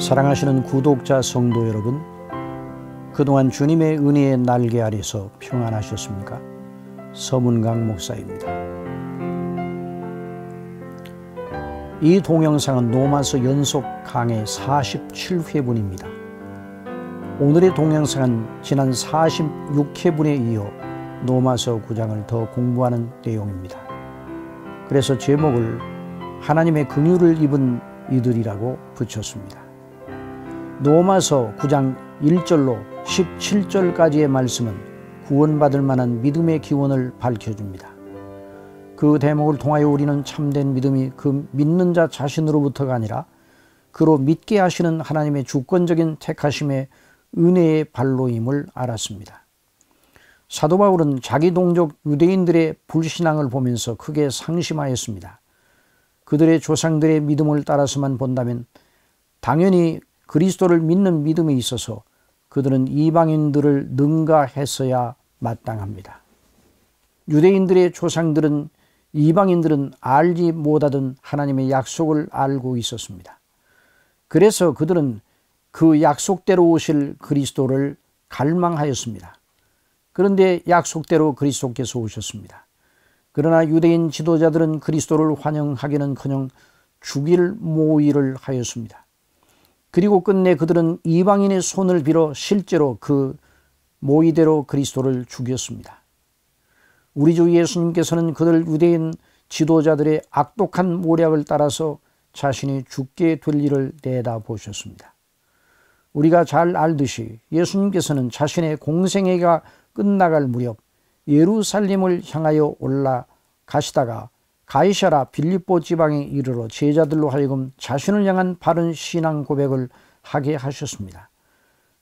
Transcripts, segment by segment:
사랑하시는 구독자 성도 여러분, 그동안 주님의 은혜의 날개 아래서 평안하셨습니까? 서문강 목사입니다. 이 동영상은 노마서 연속 강의 47회분입니다. 오늘의 동영상은 지난 46회분에 이어 노마서 9장을 더 공부하는 내용입니다. 그래서 제목을 하나님의 긍휼을 입은 이들이라고 붙였습니다. 노마서 9장 1절로 17절까지의 말씀은 구원받을 만한 믿음의 기원을 밝혀줍니다. 그 대목을 통하여 우리는 참된 믿음이 그 믿는 자 자신으로부터가 아니라 그로 믿게 하시는 하나님의 주권적인 택하심의 은혜의 발로임을 알았습니다. 사도 바울은 자기 동족 유대인들의 불신앙을 보면서 크게 상심하였습니다. 그들의 조상들의 믿음을 따라서만 본다면 당연히 그리스도를 믿는 믿음에 있어서 그들은 이방인들을 능가했어야 마땅합니다. 유대인들의 조상들은 이방인들은 알지 못하던 하나님의 약속을 알고 있었습니다. 그래서 그들은 그 약속대로 오실 그리스도를 갈망하였습니다. 그런데 약속대로 그리스도께서 오셨습니다. 그러나 유대인 지도자들은 그리스도를 환영하기는커녕 죽일 모의를 하였습니다. 그리고 끝내 그들은 이방인의 손을 빌어 실제로 그 모의대로 그리스도를 죽였습니다. 우리 주 예수님께서는 그들 유대인 지도자들의 악독한 모략을 따라서 자신이 죽게 될 일을 내다보셨습니다. 우리가 잘 알듯이 예수님께서는 자신의 공생애가 끝나갈 무렵 예루살림을 향하여 올라가시다가 가이샤라 빌립보 지방에 이르러 제자들로 하여금 자신을 향한 바른 신앙 고백을 하게 하셨습니다.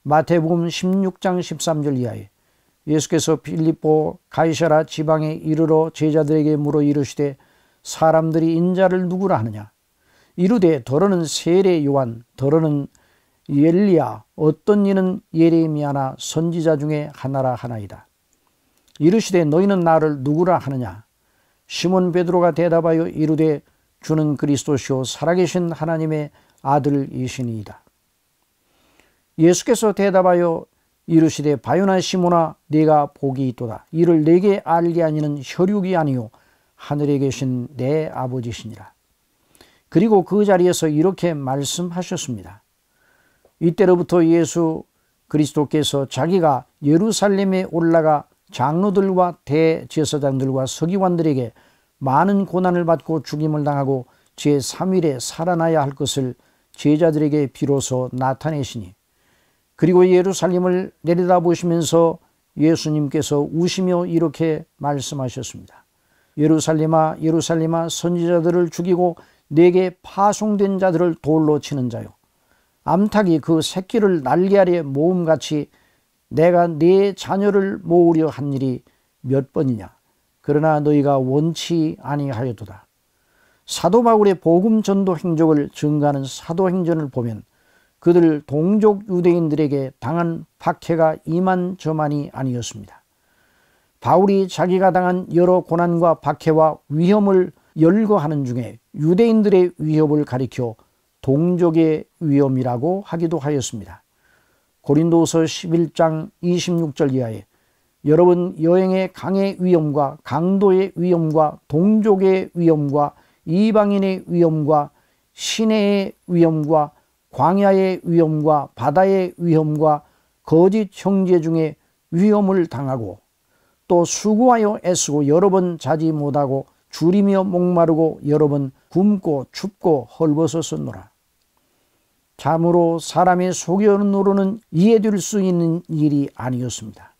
마태복음 16장 13절 이하에 예수께서 빌립보 가이사라 지방에 이르러 제자들에게 물어 이르시되 사람들이 인자를 누구라 하느냐 이르되 더러는 세례 요한 더러는 엘리야 어떤 이는 예레미야나 선지자 중에 하나라 하나이다 이르시되 너희는 나를 누구라 하느냐 시몬 베드로가 대답하여 이르되 주는 그리스도시요 살아계신 하나님의 아들이시니이다. 예수께서 대답하여 이르시되 바요나 시몬아 네가 복이 있도다 이를 내게 알게 아니는 혈육이 아니요 하늘에 계신 내 아버지시니라. 그리고 그 자리에서 이렇게 말씀하셨습니다. 이때로부터 예수 그리스도께서 자기가 예루살렘에 올라가 장로들과 대제사장들과 서기관들에게 많은 고난을 받고 죽임을 당하고 제3일에 살아나야 할 것을 제자들에게 비로소 나타내시니 그리고 예루살렘을 내려다보시면서 예수님께서 우시며 이렇게 말씀하셨습니다. 예루살렘아 예루살렘아 선지자들을 죽이고 내게 파송된 자들을 돌로 치는 자요. 암탉이 그 새끼를 날개 아래 모음같이 내가 네 자녀를 모으려 한 일이 몇 번이냐 그러나 너희가 원치 아니하였도다 사도 바울의 복음 전도 행적을 증가하는 사도 행전을 보면 그들 동족 유대인들에게 당한 박해가 이만저만이 아니었습니다. 바울이 자기가 당한 여러 고난과 박해와 위험을 열거하는 중에 유대인들의 위협을 가리켜 동족의 위험이라고 하기도 하였습니다. 고린도서 11장 26절 이하에 여러분 여행의 강의 위험과 강도의 위험과 동족의 위험과 이방인의 위험과 시내의 위험과 광야의 위험과 바다의 위험과 거짓 형제 중에 위험을 당하고 또 수고하여 애쓰고 여러 번 자지 못하고 줄이며 목마르고 여러 번 굶고 춥고 헐벗었었노라. 참으로 사람의 소견으로는 이해될 수 있는 일이 아니었습니다.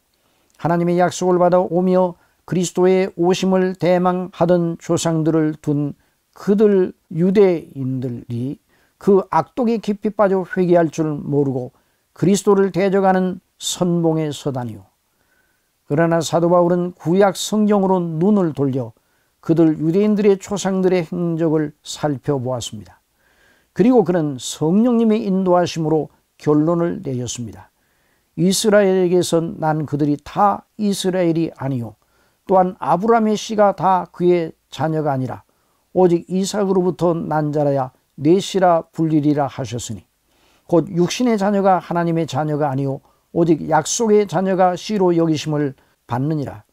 하나님의 약속을 받아 오며 그리스도의 오심을 대망하던 조상들을 둔 그들 유대인들이 그 악독에 깊이 빠져 회개할 줄 모르고 그리스도를 대적하는 선봉에 서다니요. 그러나 사도 바울은 구약 성경으로 눈을 돌려 그들 유대인들의 초상들의 행적을 살펴보았습니다. 그리고 그는 성령님의 인도하심으로 결론을 내렸습니다. 이스라엘에게선 난 그들이 다 이스라엘이 아니요 또한 아브라함의 씨가 다 그의 자녀가 아니라 오직 이삭으로부터 난 자라야 내 씨라 불리리라 하셨으니 곧 육신의 자녀가 하나님의 자녀가 아니요 오직 약속의 자녀가 씨로 여기심을 받느니라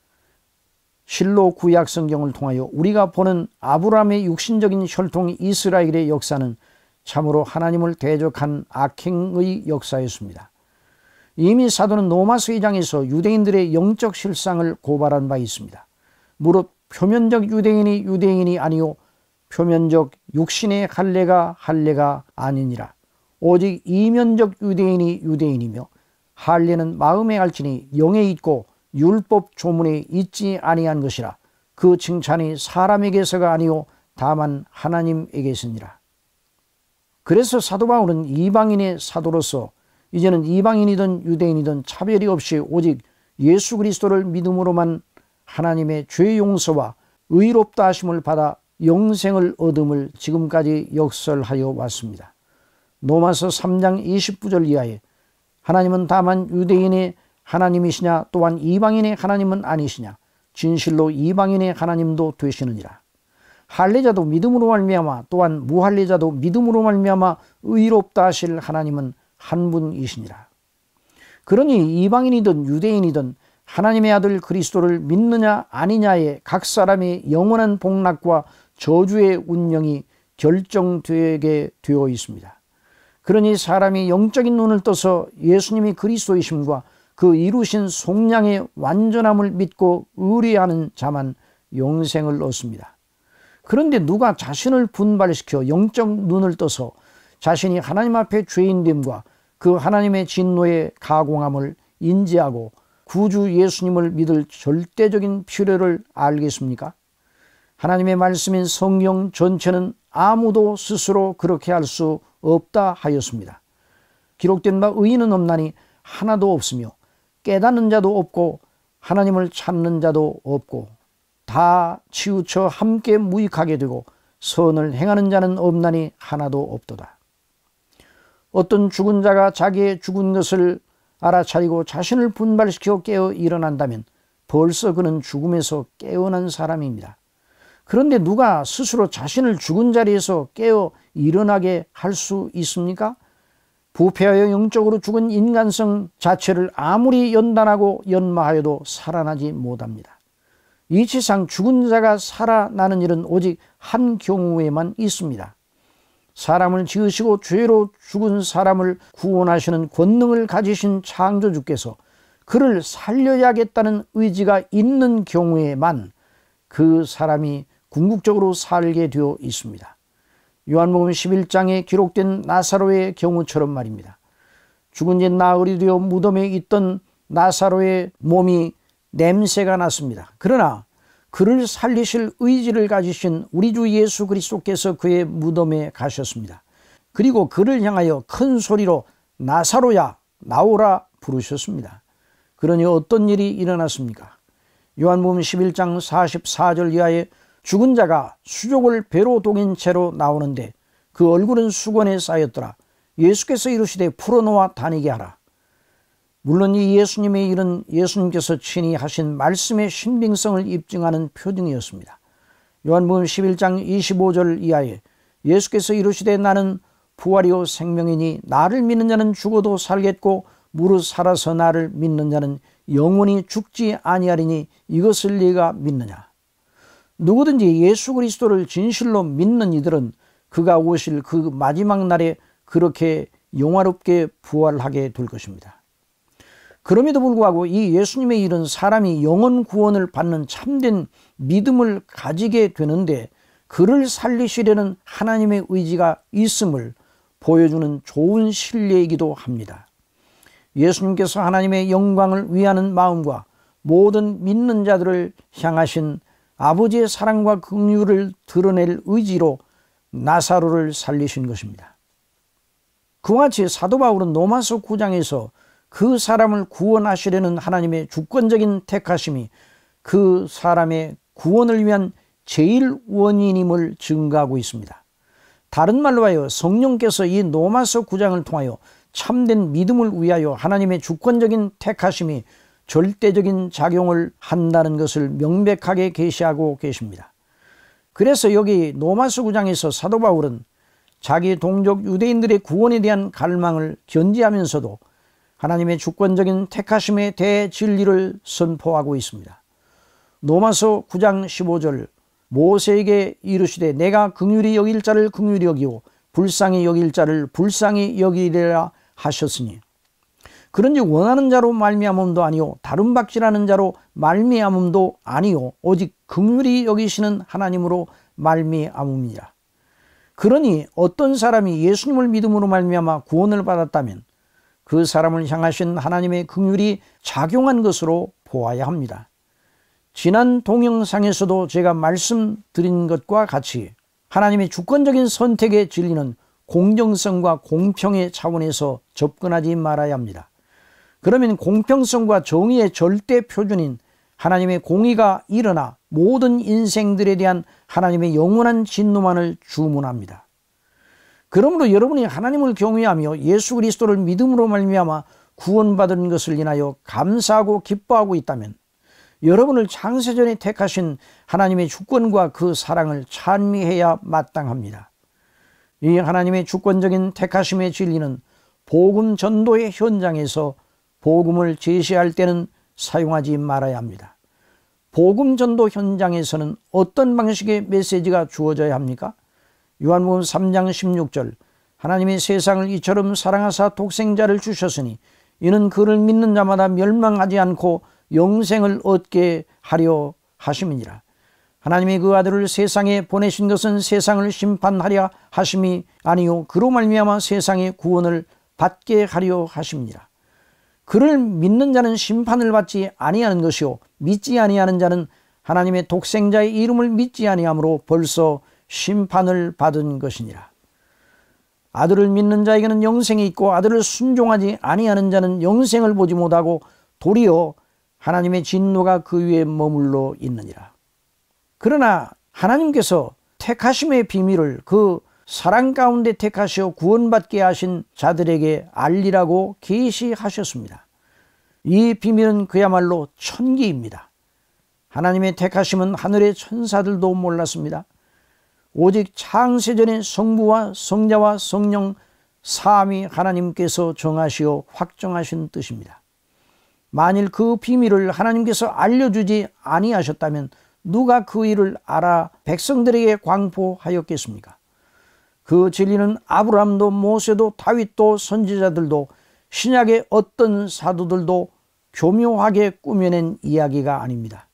실로 구약 성경을 통하여 우리가 보는 아브라함의 육신적인 혈통이 이스라엘의 역사는 참으로 하나님을 대적한 악행의 역사였습니다. 이미 사도는 노마스 2장에서 유대인들의 영적 실상을 고발한 바 있습니다. 무릇 표면적 유대인이 유대인이 아니요 표면적 육신의 할례가 할례가 아니니라. 오직 이면적 유대인이 유대인이며 할례는 마음에 알지니 영에 있고 율법 조문에 있지 아니한 것이라. 그 칭찬이 사람에게서가 아니요 다만 하나님에게서니라. 그래서 사도 바울은 이방인의 사도로서 이제는 이방인이든 유대인이든 차별이 없이 오직 예수 그리스도를 믿음으로만 하나님의 죄 용서와 의롭다 하심을 받아 영생을 얻음을 지금까지 역설하여 왔습니다. 로마서 3장 29절 이하에 하나님은 다만 유대인의 하나님이시냐 또한 이방인의 하나님은 아니시냐 진실로 이방인의 하나님도 되시느니라 할례자도 믿음으로 말미암아 또한 무할례자도 믿음으로 말미암아 의롭다 하실 하나님은 한 분이시니라. 그러니 이방인이든 유대인이든 하나님의 아들 그리스도를 믿느냐 아니냐에 각 사람의 영원한 복락과 저주의 운명이 결정되게 되어 있습니다. 그러니 사람이 영적인 눈을 떠서 예수님이 그리스도이심과 그 이루신 속량의 완전함을 믿고 의뢰하는 자만 영생을 얻습니다. 그런데 누가 자신을 분발시켜 영적 눈을 떠서 자신이 하나님 앞에 죄인됨과 그 하나님의 진노의 가공함을 인지하고 구주 예수님을 믿을 절대적인 필요를 알겠습니까? 하나님의 말씀인 성경 전체는 아무도 스스로 그렇게 할 수 없다 하였습니다. 기록된 바 의인은 없나니 하나도 없으며 깨닫는 자도 없고 하나님을 찾는 자도 없고 다 치우쳐 함께 무익하게 되고 선을 행하는 자는 없나니 하나도 없도다. 어떤 죽은 자가 자기의 죽은 것을 알아차리고 자신을 분발시켜 깨어 일어난다면 벌써 그는 죽음에서 깨어난 사람입니다. 그런데 누가 스스로 자신을 죽은 자리에서 깨어 일어나게 할 수 있습니까? 부패하여 영적으로 죽은 인간성 자체를 아무리 연단하고 연마하여도 살아나지 못합니다. 이세상 죽은 자가 살아나는 일은 오직 한 경우에만 있습니다. 사람을 지으시고 죄로 죽은 사람을 구원하시는 권능을 가지신 창조주께서 그를 살려야겠다는 의지가 있는 경우에만 그 사람이 궁극적으로 살게 되어 있습니다. 요한복음 11장에 기록된 나사로의 경우처럼 말입니다. 죽은 지 나흘이 되어 무덤에 있던 나사로의 몸이 냄새가 났습니다. 그러나 그를 살리실 의지를 가지신 우리 주 예수 그리스도께서 그의 무덤에 가셨습니다. 그리고 그를 향하여 큰 소리로 나사로야 나오라 부르셨습니다. 그러니 어떤 일이 일어났습니까? 요한복음 11장 44절 이하에 죽은 자가 수족을 배로 동인 채로 나오는데 그 얼굴은 수건에 쌓였더라. 예수께서 이르시되 풀어놓아 다니게 하라. 물론 이 예수님의 일은 예수님께서 친히 하신 말씀의 신빙성을 입증하는 표징이었습니다. 요한복음 11장 25절 이하에 예수께서 이르시되 나는 부활이요 생명이니 나를 믿는 자는 죽어도 살겠고 무릇 살아서 나를 믿는 자는 영원히 죽지 아니하리니 이것을 네가 믿느냐 누구든지 예수 그리스도를 진실로 믿는 이들은 그가 오실 그 마지막 날에 그렇게 영화롭게 부활하게 될 것입니다. 그럼에도 불구하고 이 예수님의 일은 사람이 영원 구원을 받는 참된 믿음을 가지게 되는데 그를 살리시려는 하나님의 의지가 있음을 보여주는 좋은 신뢰이기도 합니다. 예수님께서 하나님의 영광을 위하는 마음과 모든 믿는 자들을 향하신 아버지의 사랑과 긍휼을 드러낼 의지로 나사로를 살리신 것입니다. 그와 같이 사도 바울은 로마서 9장에서 그 사람을 구원하시려는 하나님의 주권적인 택하심이 그 사람의 구원을 위한 제일 원인임을 증가하고 있습니다. 다른 말로 하여 성령께서 이 노마서 9장을 통하여 참된 믿음을 위하여 하나님의 주권적인 택하심이 절대적인 작용을 한다는 것을 명백하게 계시하고 계십니다. 그래서 여기 노마스 9장에서 사도 바울은 자기 동족 유대인들의 구원에 대한 갈망을 견지하면서도 하나님의 주권적인 택하심에 대해 진리를 선포하고 있습니다. 로마서 9장 15절 모세에게 이르시되 내가 긍휼히 여길 자를 긍휼히 여기고 불쌍히 여길 자를 불쌍히 여기리라 하셨으니 그런즉 원하는 자로 말미암음도 아니요 다른 박질하는 자로 말미암음도 아니요 오직 긍휼히 여기시는 하나님으로 말미암음이라 그러니 어떤 사람이 예수님을 믿음으로 말미암아 구원을 받았다면 그 사람을 향하신 하나님의 긍휼이 작용한 것으로 보아야 합니다. 지난 동영상에서도 제가 말씀드린 것과 같이 하나님의 주권적인 선택의 진리는 공정성과 공평의 차원에서 접근하지 말아야 합니다. 그러면 공평성과 정의의 절대 표준인 하나님의 공의가 일어나 모든 인생들에 대한 하나님의 영원한 진노만을 주문합니다. 그러므로 여러분이 하나님을 경외하며 예수 그리스도를 믿음으로 말미암아 구원받은 것을 인하여 감사하고 기뻐하고 있다면 여러분을 창세전에 택하신 하나님의 주권과 그 사랑을 찬미해야 마땅합니다. 이 하나님의 주권적인 택하심의 진리는 복음 전도의 현장에서 복음을 제시할 때는 사용하지 말아야 합니다. 복음 전도 현장에서는 어떤 방식의 메시지가 주어져야 합니까? 요한복음 3장 16절 하나님이 세상을 이처럼 사랑하사 독생자를 주셨으니 이는 그를 믿는 자마다 멸망하지 않고 영생을 얻게 하려 하심이니라. 하나님이 그 아들을 세상에 보내신 것은 세상을 심판하려 하심이 아니요 그로 말미암아 세상의 구원을 받게 하려 하심이니라. 그를 믿는 자는 심판을 받지 아니하는 것이요 믿지 아니하는 자는 하나님의 독생자의 이름을 믿지 아니하므로 벌써 심판을 받은 것이니라. 아들을 믿는 자에게는 영생이 있고 아들을 순종하지 아니하는 자는 영생을 보지 못하고 도리어 하나님의 진노가 그 위에 머물러 있느니라. 그러나 하나님께서 택하심의 비밀을 그 사랑 가운데 택하시어 구원받게 하신 자들에게 알리라고 계시하셨습니다. 이 비밀은 그야말로 천기입니다. 하나님의 택하심은 하늘의 천사들도 몰랐습니다. 오직 창세전의 성부와 성자와 성령 삼위 하나님께서 정하시어 확정하신 뜻입니다. 만일 그 비밀을 하나님께서 알려주지 아니하셨다면 누가 그 일을 알아 백성들에게 광포하였겠습니까? 그 진리는 아브라함도 모세도 다윗도 선지자들도 신약의 어떤 사도들도 교묘하게 꾸며낸 이야기가 아닙니다.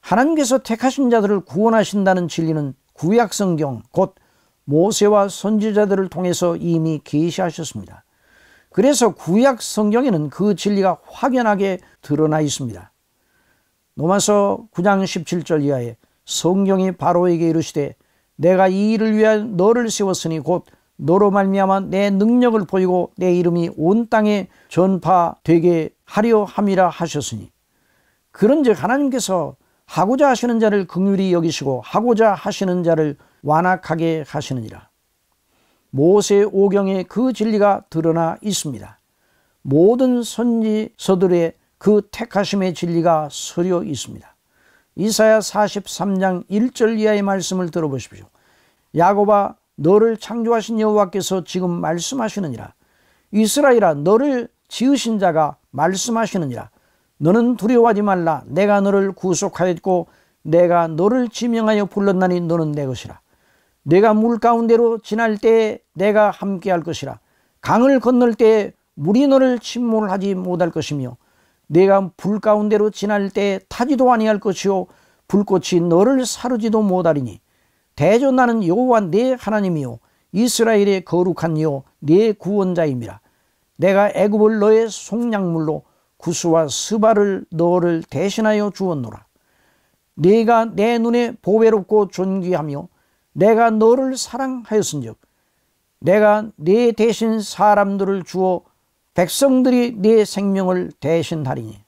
하나님께서 택하신 자들을 구원하신다는 진리는 구약 성경 곧 모세와 선지자들을 통해서 이미 계시하셨습니다. 그래서 구약 성경에는 그 진리가 확연하게 드러나 있습니다. 로마서 9장 17절 이하에 성경이 바로에게 이르시되 내가 이 일을 위해 너를 세웠으니 곧 너로 말미암아 내 능력을 보이고 내 이름이 온 땅에 전파되게 하려 함이라 하셨으니 그런즉 하나님께서 하고자 하시는 자를 극률히 여기시고 하고자 하시는 자를 완악하게 하시느니라. 모세 오경에 그 진리가 드러나 있습니다. 모든 선지서들의 그 택하심의 진리가 서려 있습니다. 이사야 43장 1절 이하의 말씀을 들어보십시오. 야곱아 너를 창조하신 여호와께서 지금 말씀하시느니라. 이스라엘아 너를 지으신 자가 말씀하시느니라. 너는 두려워하지 말라 내가 너를 구속하였고 내가 너를 지명하여 불렀나니 너는 내 것이라 내가 물 가운데로 지날 때에 내가 함께할 것이라 강을 건널 때에 물이 너를 침몰하지 못할 것이며 내가 불 가운데로 지날 때에 타지도 아니할 것이요 불꽃이 너를 사르지도 못하리니 대저 나는 여호와 내 하나님이요 이스라엘의 거룩한 여네 구원자입니다 내가 애굽을 너의 속량물로 구스와 스바를 너를 대신하여 주었노라. 네가 내 눈에 보배롭고 존귀하며 내가 너를 사랑하였은즉 내가 네 대신 사람들을 주어 백성들이 네 생명을 대신하리니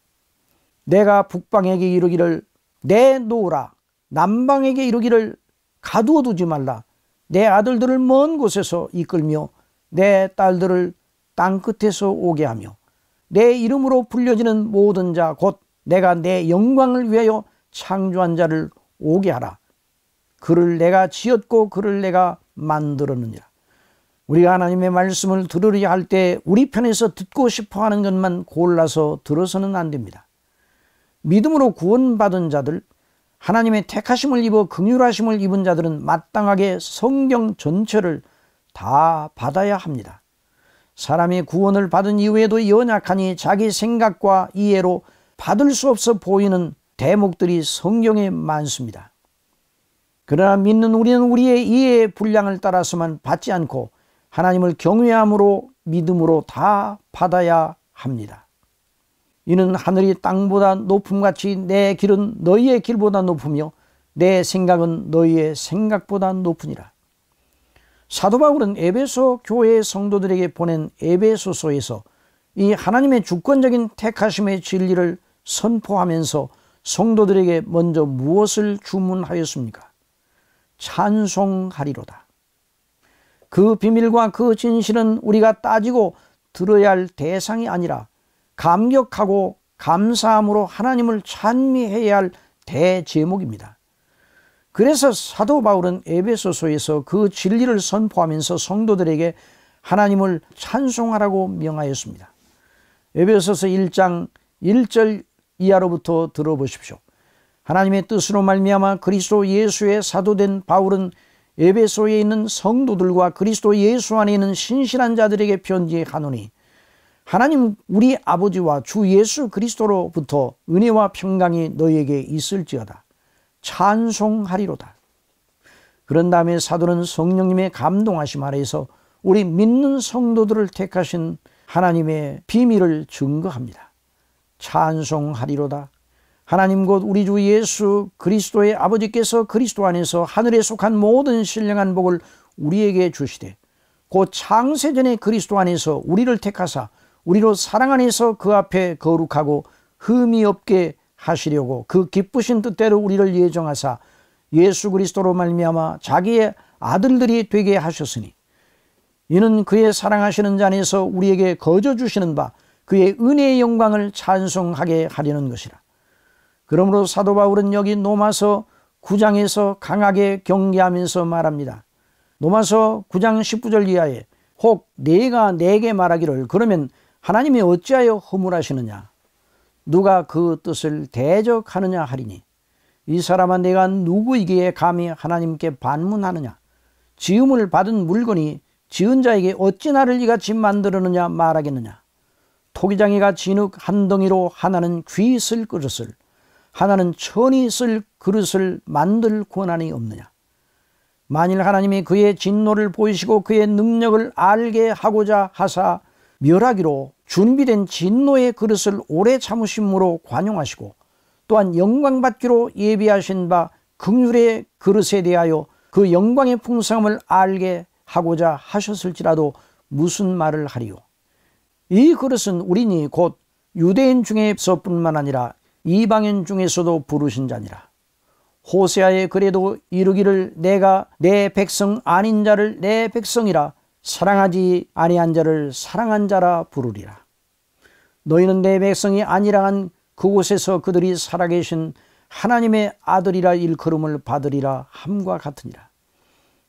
내가 북방에게 이르기를 내놓으라 남방에게 이르기를 가두어 두지 말라 내 아들들을 먼 곳에서 이끌며 내 딸들을 땅끝에서 오게 하며 내 이름으로 불려지는 모든 자 곧 내가 내 영광을 위하여 창조한 자를 오게 하라. 그를 내가 지었고 그를 내가 만들었느니라. 우리가 하나님의 말씀을 들으려 할 때 우리 편에서 듣고 싶어 하는 것만 골라서 들어서는 안 됩니다. 믿음으로 구원받은 자들, 하나님의 택하심을 입어 긍휼하심을 입은 자들은 마땅하게 성경 전체를 다 받아야 합니다. 사람이 구원을 받은 이후에도 연약하니 자기 생각과 이해로 받을 수 없어 보이는 대목들이 성경에 많습니다. 그러나 믿는 우리는 우리의 이해의 분량을 따라서만 받지 않고 하나님을 경외함으로 믿음으로 다 받아야 합니다. 이는 하늘이 땅보다 높음같이 내 길은 너희의 길보다 높으며 내 생각은 너희의 생각보다 높으니라. 사도 바울은 에베소 교회의 성도들에게 보낸 에베소서에서 이 하나님의 주권적인 택하심의 진리를 선포하면서 성도들에게 먼저 무엇을 주문하였습니까? 찬송하리로다. 그 비밀과 그 진실은 우리가 따지고 들어야 할 대상이 아니라 감격하고 감사함으로 하나님을 찬미해야 할 대제목입니다. 그래서 사도 바울은 에베소서에서 그 진리를 선포하면서 성도들에게 하나님을 찬송하라고 명하였습니다. 에베소서 1장 1절 이하로부터 들어보십시오. 하나님의 뜻으로 말미암아 그리스도 예수의 사도된 바울은 에베소에 있는 성도들과 그리스도 예수 안에 있는 신실한 자들에게 편지하노니 하나님 우리 아버지와 주 예수 그리스도로부터 은혜와 평강이 너희에게 있을지어다. 찬송하리로다. 그런 다음에 사도는 성령님의 감동하심 아래에서 우리 믿는 성도들을 택하신 하나님의 비밀을 증거합니다. 찬송하리로다. 하나님 곧 우리 주 예수 그리스도의 아버지께서 그리스도 안에서 하늘에 속한 모든 신령한 복을 우리에게 주시되 곧 창세전에 그리스도 안에서 우리를 택하사 우리로 사랑 안에서 그 앞에 거룩하고 흠이 없게 하시려고 그 기쁘신 뜻대로 우리를 예정하사 예수 그리스도로 말미암아 자기의 아들들이 되게 하셨으니 이는 그의 사랑하시는 자 안에서 우리에게 거저 주시는 바 그의 은혜의 영광을 찬송하게 하려는 것이라. 그러므로 사도 바울은 여기 노마서 9장에서 강하게 경계하면서 말합니다. 노마서 9장 19절 이하에 혹 내가 내게 말하기를 그러면 하나님이 어찌하여 허물하시느냐 누가 그 뜻을 대적하느냐 하리니 이 사람아 내가 누구이기에 감히 하나님께 반문하느냐 지음을 받은 물건이 지은 자에게 어찌 나를 이같이 만들었느냐 말하겠느냐 토기장이가 진흙 한 덩이로 하나는 귀 쓸 그릇을 하나는 천이 쓸 그릇을 만들 권한이 없느냐 만일 하나님이 그의 진노를 보이시고 그의 능력을 알게 하고자 하사 멸하기로 준비된 진노의 그릇을 오래 참으심으로 관용하시고 또한 영광받기로 예비하신 바 긍휼의 그릇에 대하여 그 영광의 풍성함을 알게 하고자 하셨을지라도 무슨 말을 하리요 이 그릇은 우리니 곧 유대인 중에서뿐만 아니라 이방인 중에서도 부르신 자니라 호세아의 그래도 이르기를 내가 내 백성 아닌 자를 내 백성이라 사랑하지 아니한 자를 사랑한 자라 부르리라. 너희는 내 백성이 아니라 한 그곳에서 그들이 살아계신 하나님의 아들이라 일컬음을 받으리라 함과 같으니라.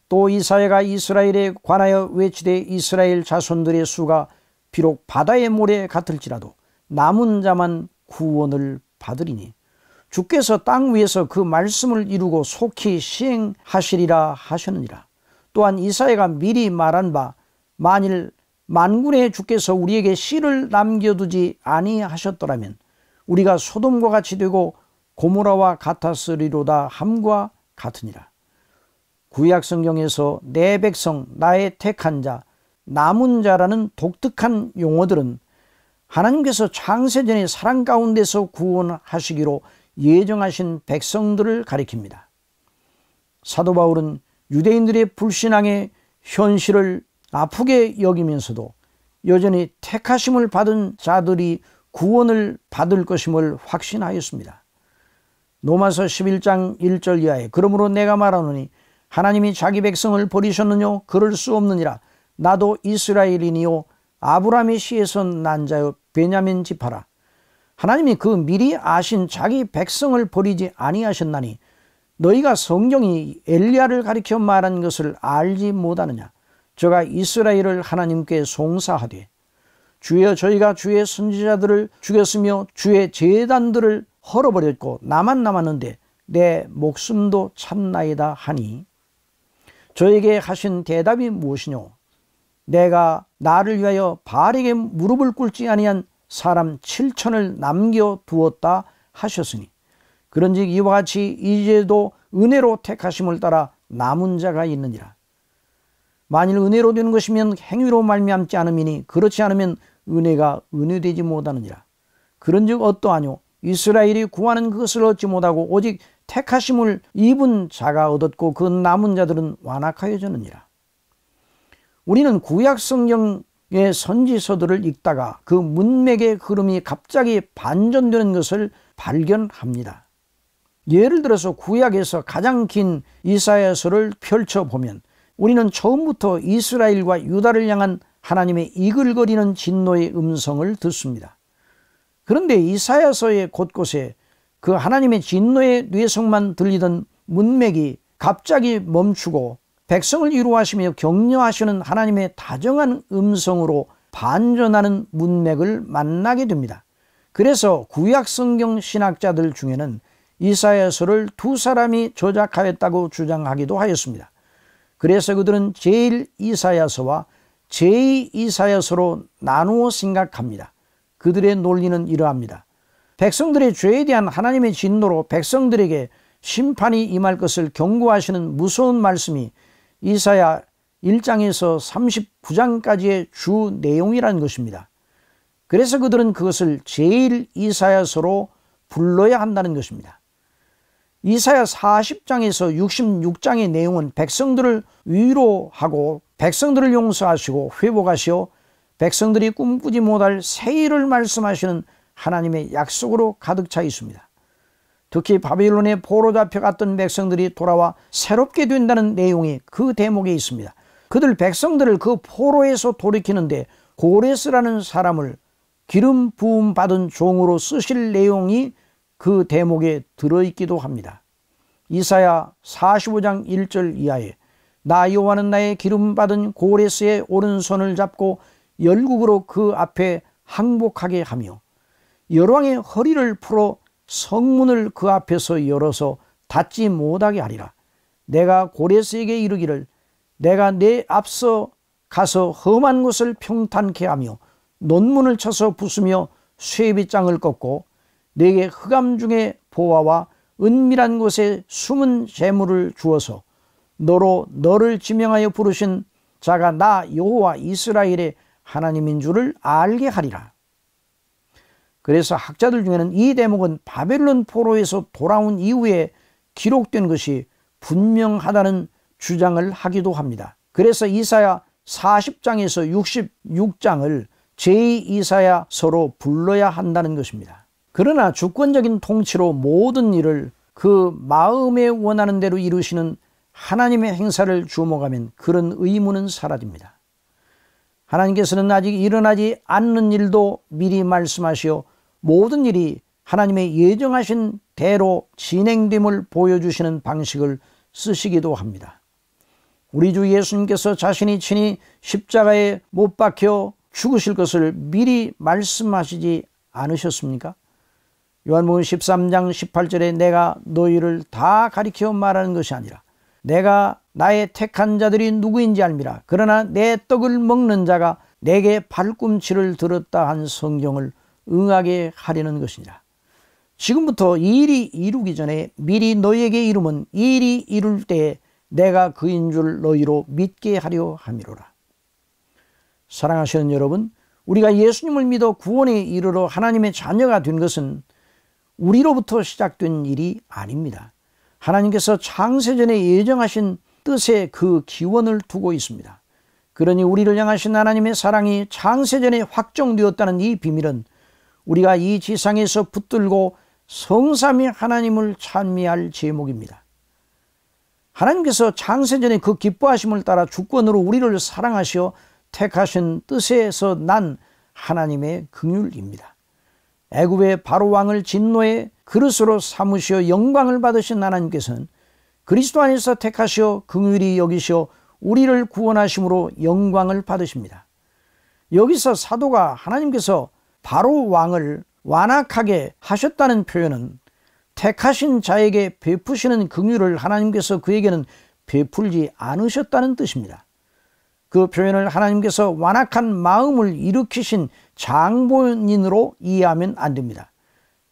또 이사야가 이스라엘에 관하여 외치되 이스라엘 자손들의 수가 비록 바다의 모래 같을지라도 남은 자만 구원을 받으리니 주께서 땅 위에서 그 말씀을 이루고 속히 시행하시리라 하셨느니라. 또한 이사야가 미리 말한 바 만일 만군의 주께서 우리에게 씨를 남겨두지 아니하셨더라면 우리가 소돔과 같이 되고 고모라와 같았으리로다 함과 같으니라. 구약 성경에서 내 백성 나의 택한 자 남은 자라는 독특한 용어들은 하나님께서 창세전의 사랑 가운데서 구원하시기로 예정하신 백성들을 가리킵니다. 사도 바울은 유대인들의 불신앙의 현실을 아프게 여기면서도 여전히 택하심을 받은 자들이 구원을 받을 것임을 확신하였습니다. 로마서 11장 1절 이하에 그러므로 내가 말하노니 하나님이 자기 백성을 버리셨느뇨 그럴 수 없느니라 나도 이스라엘이요 아브라함의 씨에서 난 자여 베냐민 지파라 하나님이 그 미리 아신 자기 백성을 버리지 아니하셨나니 너희가 성경이 엘리야를 가리켜 말한 것을 알지 못하느냐 저가 이스라엘을 하나님께 송사하되 주여 저희가 주의 선지자들을 죽였으며 주의 재단들을 헐어버렸고 나만 남았는데 내 목숨도 참나이다 하니 저에게 하신 대답이 무엇이뇨 내가 나를 위하여 바에게 무릎을 꿇지 아니한 사람 7천을 남겨 두었다 하셨으니 그런즉 이와 같이 이제도 은혜로 택하심을 따라 남은 자가 있느니라. 만일 은혜로 되는 것이면 행위로 말미암지 않음이니 그렇지 않으면 은혜가 은혜되지 못하느니라. 그런즉 어떠하뇨 이스라엘이 구하는 것을 얻지 못하고 오직 택하심을 입은 자가 얻었고 그 남은 자들은 완악하여졌느니라. 우리는 구약 성경의 선지서들을 읽다가 그 문맥의 흐름이 갑자기 반전되는 것을 발견합니다. 예를 들어서 구약에서 가장 긴 이사야서를 펼쳐보면 우리는 처음부터 이스라엘과 유다를 향한 하나님의 이글거리는 진노의 음성을 듣습니다. 그런데 이사야서의 곳곳에 그 하나님의 진노의 뇌성만 들리던 문맥이 갑자기 멈추고 백성을 위로하시며 격려하시는 하나님의 다정한 음성으로 반전하는 문맥을 만나게 됩니다. 그래서 구약 성경 신학자들 중에는 이사야서를 두 사람이 조작하였다고 주장하기도 하였습니다. 그래서 그들은 제1이사야서와 제2이사야서로 나누어 생각합니다. 그들의 논리는 이러합니다. 백성들의 죄에 대한 하나님의 진노로 백성들에게 심판이 임할 것을 경고하시는 무서운 말씀이 이사야 1장에서 39장까지의 주 내용이라는 것입니다. 그래서 그들은 그것을 제일 이사야서로 불러야 한다는 것입니다. 이사야 40장에서 66장의 내용은 백성들을 위로하고 백성들을 용서하시고 회복하시어 백성들이 꿈꾸지 못할 새일을 말씀하시는 하나님의 약속으로 가득 차 있습니다. 특히 바빌론에 포로 잡혀갔던 백성들이 돌아와 새롭게 된다는 내용이 그 대목에 있습니다. 그들 백성들을 그 포로에서 돌이키는데 고레스라는 사람을 기름 부음 받은 종으로 쓰실 내용이 그 대목에 들어있기도 합니다. 이사야 45장 1절 이하에 나여호는 나의 기름 받은 고레스의 오른손을 잡고 열국으로 그 앞에 항복하게 하며 열왕의 허리를 풀어 성문을 그 앞에서 열어서 닫지 못하게 하리라. 내가 고레스에게 이르기를 내가 내 앞서 가서 험한 곳을 평탄케 하며 논문을 쳐서 부수며 쇠빗장을 꺾고 내게 흑암 중에 보화와 은밀한 곳에 숨은 재물을 주어서 너로 너를 지명하여 부르신 자가 나 여호와 이스라엘의 하나님인 줄을 알게 하리라. 그래서 학자들 중에는 이 대목은 바벨론 포로에서 돌아온 이후에 기록된 것이 분명하다는 주장을 하기도 합니다. 그래서 이사야 40장에서 66장을 제2이사야서로 불러야 한다는 것입니다. 그러나 주권적인 통치로 모든 일을 그 마음에 원하는 대로 이루시는 하나님의 행사를 주목하면 그런 의무는 사라집니다. 하나님께서는 아직 일어나지 않는 일도 미리 말씀하시어 모든 일이 하나님의 예정하신 대로 진행됨을 보여주시는 방식을 쓰시기도 합니다. 우리 주 예수님께서 자신이 친히 십자가에 못 박혀 죽으실 것을 미리 말씀하시지 않으셨습니까? 요한복음 13장 18절에 내가 너희를 다 가리켜 말하는 것이 아니라 내가 나의 택한 자들이 누구인지 알미라 그러나 내 떡을 먹는 자가 내게 발꿈치를 들었다 한 성경을 응하게 하려는 것이니라 지금부터 이 일이 이루기 전에 미리 너희에게 이름은 이 일이 이룰 때에 내가 그인 줄 너희로 믿게 하려 함이로라 사랑하시는 여러분 우리가 예수님을 믿어 구원에 이르러 하나님의 자녀가 된 것은 우리로부터 시작된 일이 아닙니다. 하나님께서 창세전에 예정하신 뜻에 그 기원을 두고 있습니다. 그러니 우리를 향하신 하나님의 사랑이 창세전에 확정되었다는 이 비밀은 우리가 이 지상에서 붙들고 성삼위 하나님을 찬미할 제목입니다. 하나님께서 창세전에 그 기뻐하심을 따라 주권으로 우리를 사랑하시어 택하신 뜻에서 난 하나님의 긍휼입니다. 애굽의 바로 왕을 진노의 그릇으로 삼으시어 영광을 받으신 하나님께서는 그리스도 안에서 택하시어 긍휼히 여기시어 우리를 구원하심으로 영광을 받으십니다. 여기서 사도가 하나님께서 바로 왕을 완악하게 하셨다는 표현은 택하신 자에게 베푸시는 긍휼을 하나님께서 그에게는 베풀지 않으셨다는 뜻입니다. 그 표현을 하나님께서 완악한 마음을 일으키신 장본인으로 이해하면 안 됩니다.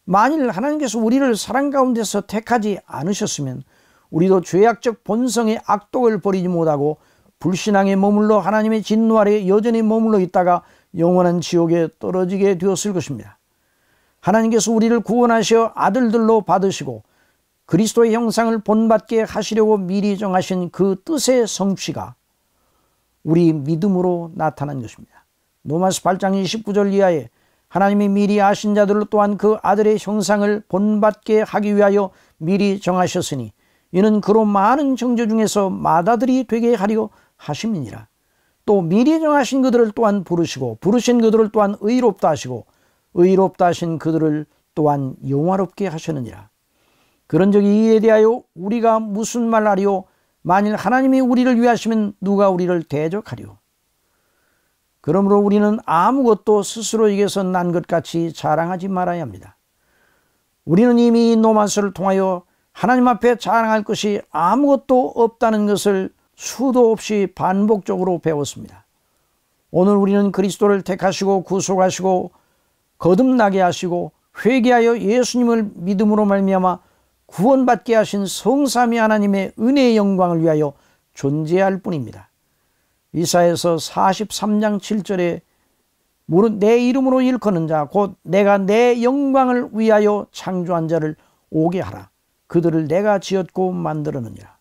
만일 하나님께서 우리를 사랑 가운데서 택하지 않으셨으면 우리도 죄악적 본성의 악독을 버리지 못하고 불신앙에 머물러 하나님의 진노 아래 여전히 머물러 있다가 영원한 지옥에 떨어지게 되었을 것입니다. 하나님께서 우리를 구원하시어 아들들로 받으시고 그리스도의 형상을 본받게 하시려고 미리 정하신 그 뜻의 성취가 우리 믿음으로 나타난 것입니다. 로마서 8장 29절 이하에 하나님이 미리 아신 자들로 또한 그 아들의 형상을 본받게 하기 위하여 미리 정하셨으니 이는 그로 많은 정조 중에서 마다들이 되게 하려 하심이니라. 또 미리 정하신 그들을 또한 부르시고 부르신 그들을 또한 의롭다 하시고 의롭다 하신 그들을 또한 영화롭게 하셨느니라. 그런적 이에 이 대하여 우리가 무슨 말하리오 만일 하나님이 우리를 위하시면 누가 우리를 대적하리오 그러므로 우리는 아무것도 스스로 에게서난 것 같이 자랑하지 말아야 합니다. 우리는 이미 노마스를 통하여 하나님 앞에 자랑할 것이 아무것도 없다는 것을 수도 없이 반복적으로 배웠습니다. 오늘 우리는 그리스도를 택하시고 구속하시고 거듭나게 하시고 회개하여 예수님을 믿음으로 말미암아 구원받게 하신 성삼위 하나님의 은혜의 영광을 위하여 존재할 뿐입니다. 이사에서 43장 7절에 무릇 내 이름으로 일컫는 자 곧 내가 내 영광을 위하여 창조한 자를 오게 하라 그들을 내가 지었고 만들었느니라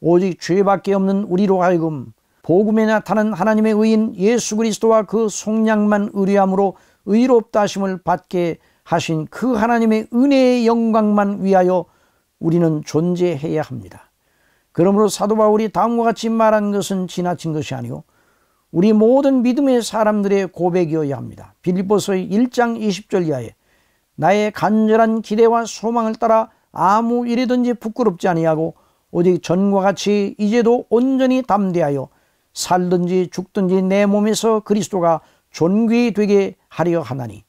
오직 죄밖에 없는 우리로 하여금 복음에 나타난 하나님의 의인 예수 그리스도와 그 속량만 의뢰함으로 의롭다 하심을 받게 하신 그 하나님의 은혜의 영광만 위하여 우리는 존재해야 합니다. 그러므로 사도 바울이 다음과 같이 말한 것은 지나친 것이 아니오 우리 모든 믿음의 사람들의 고백이어야 합니다. 빌립보서 1장 20절 이하에 나의 간절한 기대와 소망을 따라 아무 일이든지 부끄럽지 아니하고 오직 전과 같이 이제도 온전히 담대하여 살든지 죽든지 내 몸에서 그리스도가 존귀 되게 하려 하나니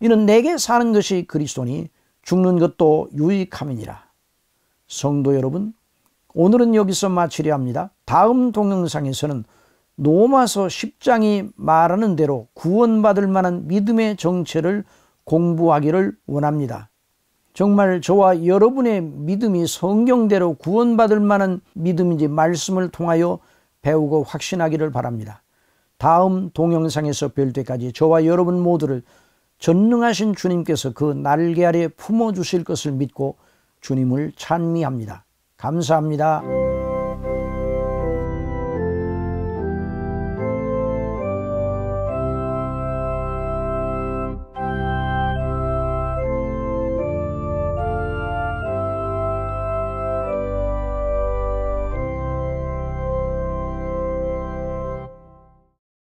이는 내게 사는 것이 그리스도니 죽는 것도 유익함이니라. 성도 여러분 오늘은 여기서 마치려 합니다. 다음 동영상에서는 노마서 10장이 말하는 대로 구원받을 만한 믿음의 정체를 공부하기를 원합니다. 정말 저와 여러분의 믿음이 성경대로 구원받을 만한 믿음인지 말씀을 통하여 배우고 확신하기를 바랍니다. 다음 동영상에서 뵐 때까지 저와 여러분 모두를 전능하신 주님께서 그 날개 아래 품어주실 것을 믿고 주님을 찬미합니다. 감사합니다.